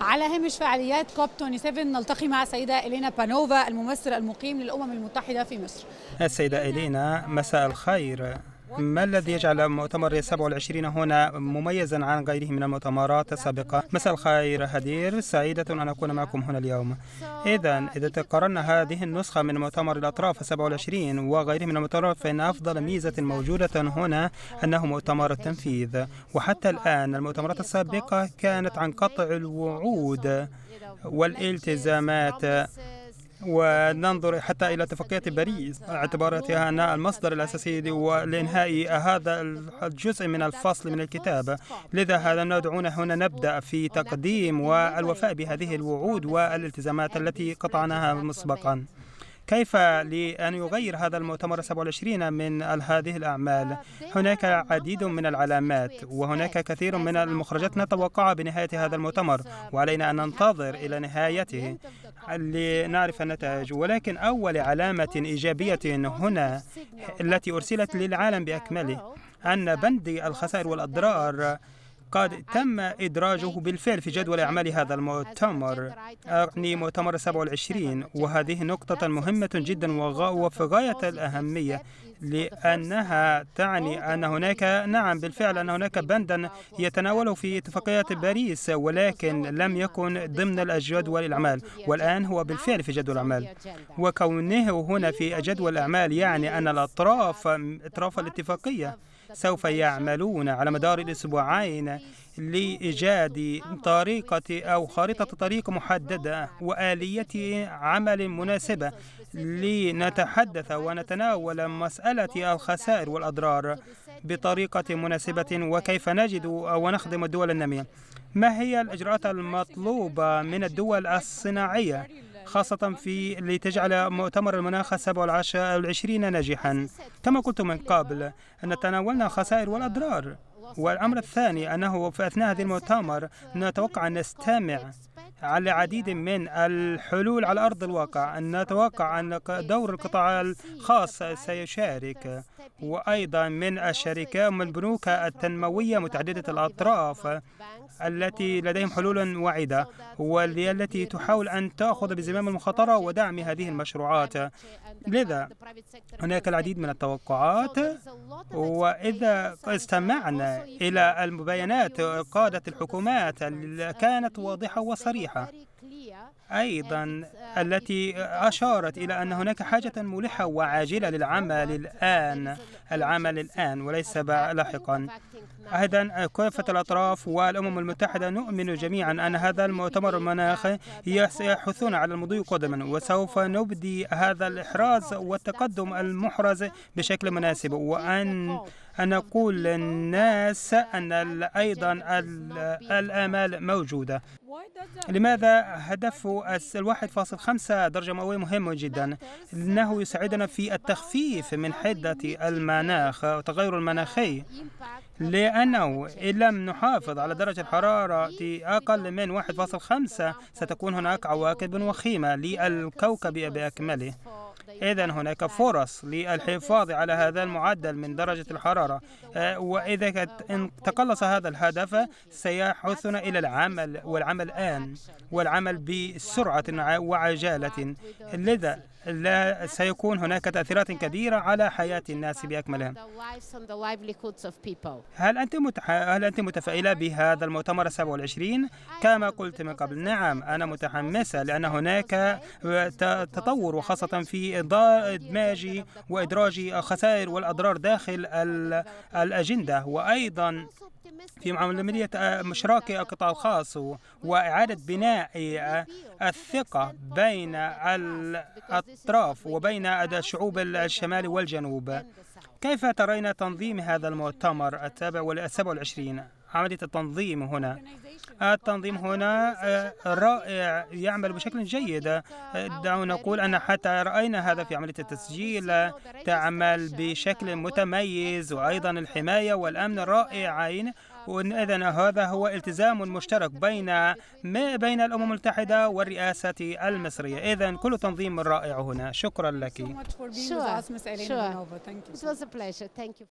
على هامش فعاليات كوب 27 نلتقي مع السيدة إلينا بانوفا الممثل المقيم للأمم المتحدة في مصر السيدة إلينا مساء الخير ما الذي يجعل مؤتمر 27 هنا مميزا عن غيره من المؤتمرات السابقة؟ مساء الخير هدير سعيدة أن أكون معكم هنا اليوم إذا إذا قارنا هذه النسخة من مؤتمر الأطراف 27 وغيره من المؤتمرات فإن أفضل ميزة موجودة هنا أنه مؤتمر التنفيذ وحتى الآن المؤتمرات السابقة كانت عن قطع الوعود والالتزامات وننظر حتى إلى اتفاقية باريس اعتبارتها أنها المصدر الأساسي لإنهاء هذا الجزء من الفصل من الكتاب لذا هذا ندعونا هنا نبدأ في تقديم والوفاء بهذه الوعود والالتزامات التي قطعناها مسبقا كيف لأن يغير هذا المؤتمر 27 من هذه الأعمال هناك عديد من العلامات وهناك كثير من المخرجات نتوقعها بنهاية هذا المؤتمر وعلينا أن ننتظر إلى نهايته لنعرف النتائج ولكن أول علامة إيجابية هنا التي أرسلت للعالم بأكمله أن بند الخسائر والأضرار قد تم إدراجه بالفعل في جدول أعمال هذا المؤتمر أعني مؤتمر 27 وهذه نقطة مهمة جدا وفي غاية الأهمية لأنها تعني أن هناك نعم بالفعل أن هناك بندا يتناوله في اتفاقية باريس ولكن لم يكن ضمن الجدول الأعمال والآن هو بالفعل في جدول الأعمال وكونه هنا في جدول الأعمال يعني أن الأطراف أطراف الاتفاقية سوف يعملون على مدار الأسبوعين لإيجاد طريقة أو خارطة طريق محددة وآلية عمل مناسبة لنتحدث ونتناول مسألة الخسائر والأضرار بطريقة مناسبة وكيف نجد أو نخدم الدول النامية ما هي الإجراءات المطلوبة من الدول الصناعية خاصة في لتجعل مؤتمر المناخ السابع والعشرين ناجحا كما قلت من قبل أن تناولنا الخسائر والأضرار والأمر الثاني أنه في أثناء هذا المؤتمر نتوقع أن نستمع على عديد من الحلول على أرض الواقع أن نتوقع أن دور القطاع الخاص سيشارك وأيضا من الشركات من البنوك التنموية متعددة الأطراف التي لديهم حلول واعدة والتي تحاول أن تأخذ بزمام المخاطرة ودعم هذه المشروعات لذا هناك العديد من التوقعات وإذا استمعنا إلى المباينات قادة الحكومات كانت واضحة وصريحة أيضا التي أشارت إلى أن هناك حاجة ملحة وعاجلة للعمل الآن العمل الآن وليس لاحقا أيضا كافة الأطراف والأمم المتحدة نؤمن جميعا أن هذا المؤتمر المناخي يحثون على المضي قدما وسوف نبدي هذا الإحراز والتقدم المحرز بشكل مناسب وأن أن نقول للناس أن أيضا الآمال موجودة لماذا هدف الواحد فاصل خمسة درجة مئوية مهم جدا إنه يساعدنا في التخفيف من حدة المناخ وتغير المناخي لأنه إن لم نحافظ على درجة الحرارة أقل من 1.5 ستكون هناك عواقب وخيمة للكوكب بأكمله إذا هناك فرص للحفاظ على هذا المعدل من درجة الحرارة آه، وإذا تقلص هذا الهدف سيحثنا إلى العمل والعمل الآن والعمل بسرعة وعجالة لذا لا سيكون هناك تأثيرات كبيرة على حياة الناس بأكملها هل أنت متح... هل أنت متفائلة بهذا المؤتمر 27 كما قلت من قبل نعم أنا متحمسة لأن هناك تطور وخاصة في إدماج وإدراج الخسائر والأضرار داخل الأجندة وأيضا في عملية مشراك القطاع الخاص وإعادة بناء الثقة بين الأطراف وبين الشعوب الشمال والجنوب كيف ترين تنظيم هذا المؤتمر التابع والسبع والعشرين عملية التنظيم هنا التنظيم هنا آه، رائع يعمل بشكل جيد دعونا نقول أن حتى رأينا هذا في عملية التسجيل تعمل بشكل متميز وأيضا الحماية والأمن رائعين وان إذا هذا هو التزام مشترك بين ما بين الأمم المتحدة والرئاسة المصرية إذا كل تنظيم رائع هنا شكرا لك